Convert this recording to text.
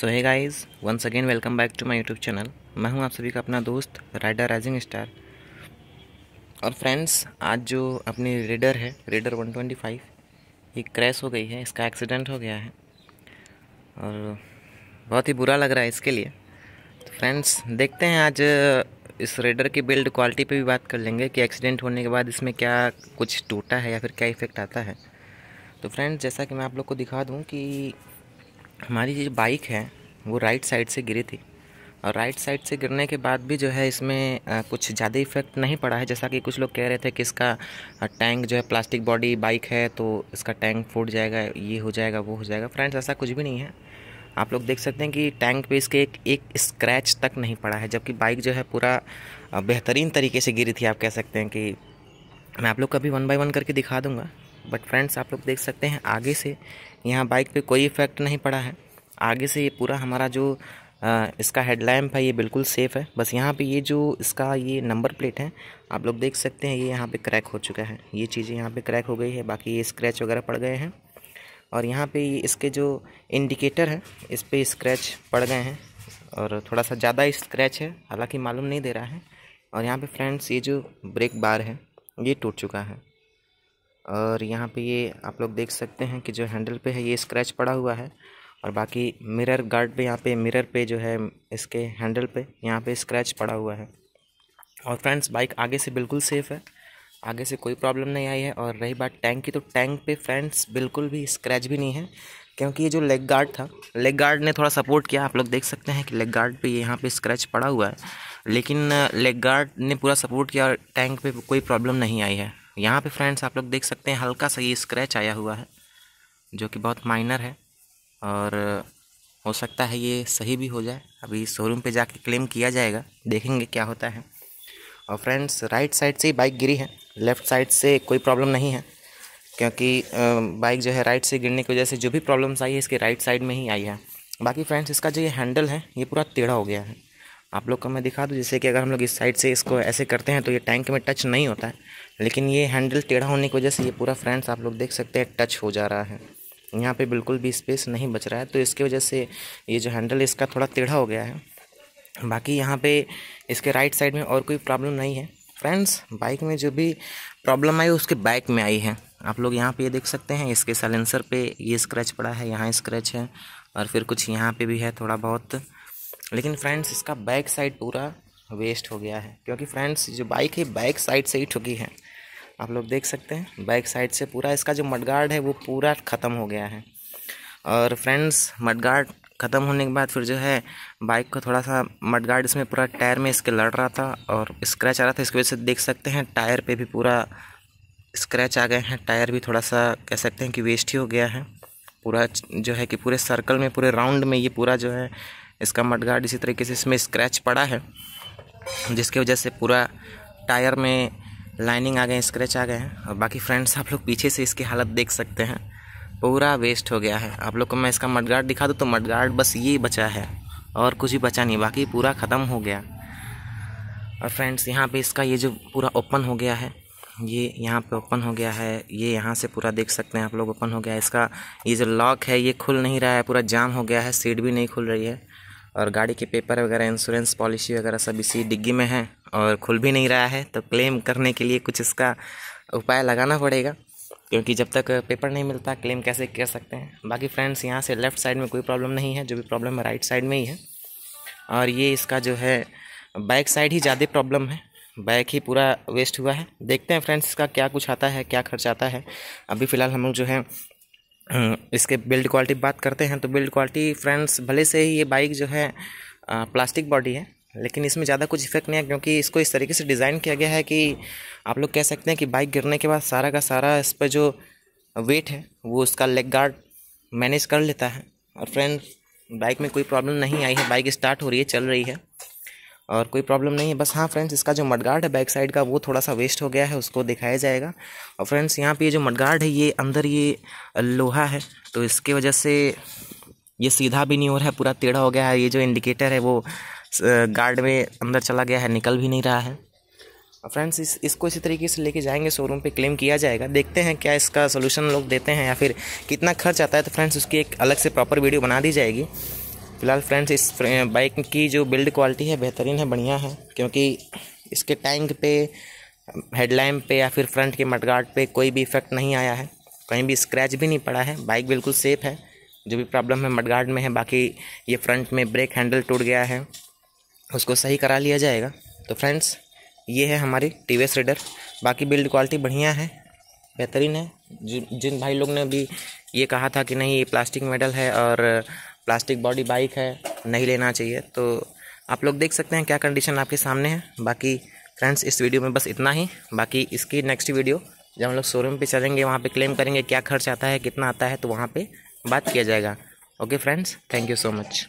So hi guys once again welcome back to my YouTube channel मैं हूं आप सभी का अपना दोस्त राइडर राइजिंग स्टार और फ्रेंड्स आज जो अपनी रेडर है रेडर 125 ये क्रैश हो गई है इसका एक्सीडेंट हो गया है और बहुत ही बुरा लग रहा है इसके लिए तो फ्रेंड्स देखते हैं आज इस रेडर की बिल्ड क्वालिटी पे भी बात कर लेंगे कि एक्सीडेंट होने के बाद इसमें क्या कुछ टूटा है या फिर क्या इफ़ेक्ट आता है तो फ्रेंड्स जैसा कि मैं आप लोग को दिखा दूँ कि हमारी जो बाइक है वो राइट साइड से गिरी थी और राइट साइड से गिरने के बाद भी जो है इसमें कुछ ज़्यादा इफेक्ट नहीं पड़ा है जैसा कि कुछ लोग कह रहे थे कि इसका टैंक जो है प्लास्टिक बॉडी बाइक है तो इसका टैंक फूट जाएगा ये हो जाएगा वो हो जाएगा फ्रेंड्स ऐसा कुछ भी नहीं है आप लोग देख सकते हैं कि टैंक पे इसके एक एक स्क्रैच तक नहीं पड़ा है जबकि बाइक जो है पूरा बेहतरीन तरीके से गिरी थी आप कह सकते हैं कि मैं आप लोग का भी वन बाय वन करके दिखा दूंगा बट फ्रेंड्स आप लोग देख सकते हैं आगे से यहाँ बाइक पे कोई इफ़ेक्ट नहीं पड़ा है आगे से ये पूरा हमारा जो आ, इसका हेडलैम्प है ये बिल्कुल सेफ़ है बस यहाँ पे ये जो इसका ये नंबर प्लेट है आप लोग देख सकते हैं ये यहाँ पे क्रैक हो चुका है ये चीज़ें यहाँ पे क्रैक हो गई है बाकी ये स्क्रैच वगैरह पड़ गए हैं और यहाँ पर ये इसके जो इंडिकेटर है इस पर स्क्रैच पड़ गए हैं और थोड़ा सा ज़्यादा स्क्रैच है हालाँकि मालूम नहीं दे रहा है और यहाँ पर फ्रेंड्स ये जो ब्रेक बार है ये टूट चुका है और यहाँ पे ये आप लोग देख सकते हैं कि जो हैंडल पे है ये स्क्रैच पड़ा हुआ है और बाकी मिरर गार्ड पे यहाँ पे मिरर पे जो है इसके हैंडल पे यहाँ पे स्क्रैच पड़ा हुआ है और फ्रेंड्स बाइक आगे से बिल्कुल सेफ़ है आगे से कोई प्रॉब्लम नहीं आई है और रही बात टैंक की तो टैंक पे फ्रेंड्स बिल्कुल भी स्क्रैच भी नहीं है क्योंकि ये जो लेग गार्ड था लेग गार्ड ने थोड़ा सपोर्ट किया आप लोग देख सकते हैं कि लेग गार्ड पे यहाँ पे स्क्रैच पड़ा हुआ है लेकिन लेग गार्ड ने पूरा सपोर्ट किया और टैंक पे कोई प्रॉब्लम नहीं आई है यहाँ पे फ्रेंड्स आप लोग देख सकते हैं हल्का सा ये स्क्रैच आया हुआ है जो कि बहुत माइनर है और हो सकता है ये सही भी हो जाए अभी शोरूम पे जाके क्लेम किया जाएगा देखेंगे क्या होता है और फ्रेंड्स राइट साइड से ही बाइक गिरी है लेफ़्ट साइड से कोई प्रॉब्लम नहीं है क्योंकि बाइक जो है राइट से गिरने की वजह से जो भी प्रॉब्लम्स आई है इसके राइट साइड में ही आई है बाकी फ्रेंड्स इसका जो ये हैंडल है ये पूरा टेढ़ा हो गया है आप लोग का मैं दिखा दूँ जैसे कि अगर हम लोग इस साइड से इसको ऐसे करते हैं तो ये टैंक में टच नहीं होता है लेकिन ये हैंडल टेढ़ा होने की वजह से ये पूरा फ्रेंड्स आप लोग देख सकते हैं टच हो जा रहा है यहाँ पे बिल्कुल भी स्पेस नहीं बच रहा है तो इसकी वजह से ये जो हैंडल इसका थोड़ा टेढ़ा हो गया है बाकी यहाँ पे इसके राइट साइड में और कोई प्रॉब्लम नहीं है फ्रेंड्स बाइक में जो भी प्रॉब्लम आई उसके बाइक में आई है आप लोग यहाँ पे ये देख सकते हैं इसके साइलेंसर पे ये स्क्रैच पड़ा है यहाँ स्क्रैच है और फिर कुछ यहाँ पे भी है थोड़ा बहुत लेकिन फ्रेंड्स इसका बैक साइड पूरा वेस्ट हो गया है क्योंकि फ्रेंड्स जो बाइक है बैक साइड से ही ठुकी है आप लोग देख सकते हैं बैक साइड से पूरा इसका जो मडगार्ड है वो पूरा ख़त्म हो गया है और फ्रेंड्स मडगार्ड ख़त्म होने के बाद फिर जो है बाइक को थोड़ा सा मडगार्ड इसमें पूरा टायर में इसके लड़ रहा था और स्क्रैच आ रहा था इसकी वजह से देख सकते हैं टायर पर भी पूरा स्क्रैच आ गए हैं टायर भी थोड़ा सा कह सकते हैं कि वेस्ट ही हो गया है पूरा जो है कि पूरे सर्कल में पूरे राउंड में ये पूरा जो है इसका गार्ड इसी तरीके से इसमें स्क्रैच पड़ा है जिसकी वजह से पूरा टायर में लाइनिंग आ गए स्क्रैच आ गए हैं और बाकी फ्रेंड्स आप लोग पीछे से इसकी हालत देख सकते हैं पूरा वेस्ट हो गया है आप लोग को मैं इसका मडगार्ड दिखा दूँ तो मडगार्ड बस ये बचा है और कुछ भी बचा नहीं बाकी पूरा ख़त्म हो गया और फ्रेंड्स यहाँ पे इसका ये जो पूरा ओपन हो गया है ये यहाँ पे ओपन हो गया है ये यहाँ से पूरा देख सकते हैं आप लोग ओपन हो गया है इसका ये जो लॉक है ये खुल नहीं रहा है पूरा जाम हो गया है सीट भी नहीं खुल रही है और गाड़ी के पेपर वगैरह इंश्योरेंस पॉलिसी वगैरह सब इसी डिग्गी में है और खुल भी नहीं रहा है तो क्लेम करने के लिए कुछ इसका उपाय लगाना पड़ेगा क्योंकि जब तक पेपर नहीं मिलता क्लेम कैसे कर सकते हैं बाकी फ्रेंड्स यहाँ से लेफ़्ट साइड में कोई प्रॉब्लम नहीं है जो भी प्रॉब्लम है राइट साइड में ही है और ये इसका जो है बैक साइड ही ज़्यादा प्रॉब्लम है बैक ही पूरा वेस्ट हुआ है देखते हैं फ्रेंड्स इसका क्या कुछ आता है क्या खर्च आता है अभी फ़िलहाल हम लोग जो है हम्म। इसके बिल्ड क्वालिटी बात करते हैं तो बिल्ड क्वालिटी फ्रेंड्स भले से ही ये बाइक जो है प्लास्टिक बॉडी है लेकिन इसमें ज़्यादा कुछ इफेक्ट नहीं है क्योंकि इसको इस तरीके से डिज़ाइन किया गया है कि आप लोग कह सकते हैं कि बाइक गिरने के बाद सारा का सारा इस पर जो वेट है वो उसका लेग गार्ड मैनेज कर लेता है और फ्रेंड्स बाइक में कोई प्रॉब्लम नहीं आई है बाइक स्टार्ट हो रही है चल रही है और कोई प्रॉब्लम नहीं है बस हाँ फ्रेंड्स इसका जो मडगार्ड है बैक साइड का वो थोड़ा सा वेस्ट हो गया है उसको दिखाया जाएगा और फ्रेंड्स यहाँ पे ये जो मडगार्ड है ये अंदर ये लोहा है तो इसके वजह से ये सीधा भी नहीं हो रहा है पूरा टेढ़ा हो गया है ये जो इंडिकेटर है वो गार्ड में अंदर चला गया है निकल भी नहीं रहा है और फ्रेंड्स इस इसको इसी तरीके से लेके जाएंगे शोरूम पे क्लेम किया जाएगा देखते हैं क्या इसका सोल्यूशन लोग देते हैं या फिर कितना खर्च आता है तो फ्रेंड्स उसकी एक अलग से प्रॉपर वीडियो बना दी जाएगी फ़िलहाल फ्रेंड्स इस बाइक की जो बिल्ड क्वालिटी है बेहतरीन है बढ़िया है क्योंकि इसके टैंक पे हेडलाइट पे या फिर फ्रंट के मटगाट पे कोई भी इफ़ेक्ट नहीं आया है कहीं भी स्क्रैच भी नहीं पड़ा है बाइक बिल्कुल सेफ़ है जो भी प्रॉब्लम है मटगाट में है बाकी ये फ्रंट में ब्रेक हैंडल टूट गया है उसको सही करा लिया जाएगा तो फ्रेंड्स ये है हमारी टी वी रेडर बाकी बिल्ड क्वालिटी बढ़िया है बेहतरीन है जिन भाई लोग ने भी ये कहा था कि नहीं ये प्लास्टिक मेडल है और प्लास्टिक बॉडी बाइक है नहीं लेना चाहिए तो आप लोग देख सकते हैं क्या कंडीशन आपके सामने है बाकी फ्रेंड्स इस वीडियो में बस इतना ही बाकी इसकी नेक्स्ट वीडियो जब हम लोग शोरूम पे चलेंगे वहाँ पे क्लेम करेंगे क्या खर्च आता है कितना आता है तो वहाँ पे बात किया जाएगा okay friends thank you so much